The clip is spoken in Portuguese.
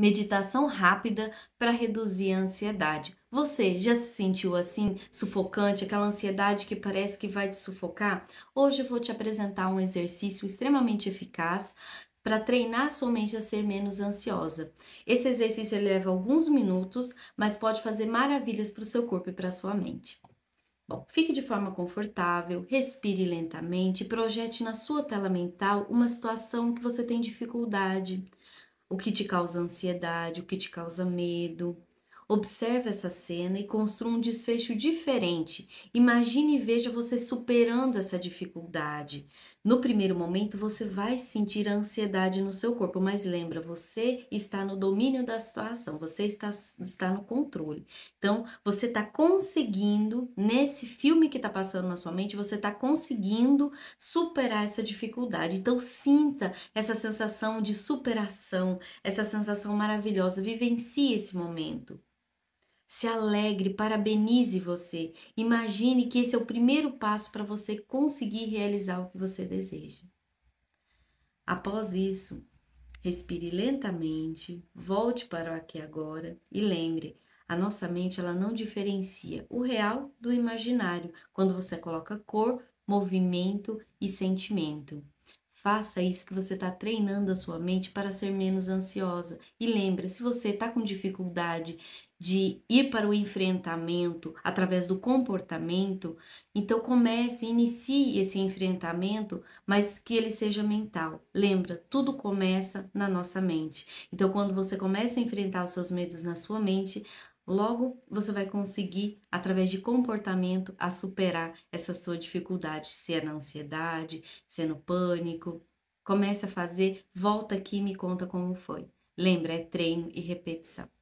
Meditação rápida para reduzir a ansiedade. Você já se sentiu assim, sufocante, aquela ansiedade que parece que vai te sufocar? Hoje eu vou te apresentar um exercício extremamente eficaz para treinar sua mente a ser menos ansiosa. Esse exercício leva alguns minutos, mas pode fazer maravilhas para o seu corpo e para a sua mente. Bom, fique de forma confortável, respire lentamente, projete na sua tela mental uma situação que você tem dificuldade o que te causa ansiedade, o que te causa medo, Observe essa cena e construa um desfecho diferente. Imagine e veja você superando essa dificuldade. No primeiro momento, você vai sentir a ansiedade no seu corpo, mas lembra, você está no domínio da situação, você está, está no controle. Então, você está conseguindo, nesse filme que está passando na sua mente, você está conseguindo superar essa dificuldade. Então, sinta essa sensação de superação, essa sensação maravilhosa, vivencie esse momento se alegre, parabenize você. Imagine que esse é o primeiro passo para você conseguir realizar o que você deseja. Após isso, respire lentamente, volte para o aqui e agora e lembre, a nossa mente ela não diferencia o real do imaginário quando você coloca cor, movimento e sentimento. Faça isso que você está treinando a sua mente para ser menos ansiosa. E lembra, se você está com dificuldade de ir para o enfrentamento através do comportamento, então comece, inicie esse enfrentamento, mas que ele seja mental. Lembra, tudo começa na nossa mente. Então, quando você começa a enfrentar os seus medos na sua mente, Logo, você vai conseguir, através de comportamento, a superar essa sua dificuldade, se é na ansiedade, se é no pânico. Comece a fazer, volta aqui e me conta como foi. Lembra, é treino e repetição.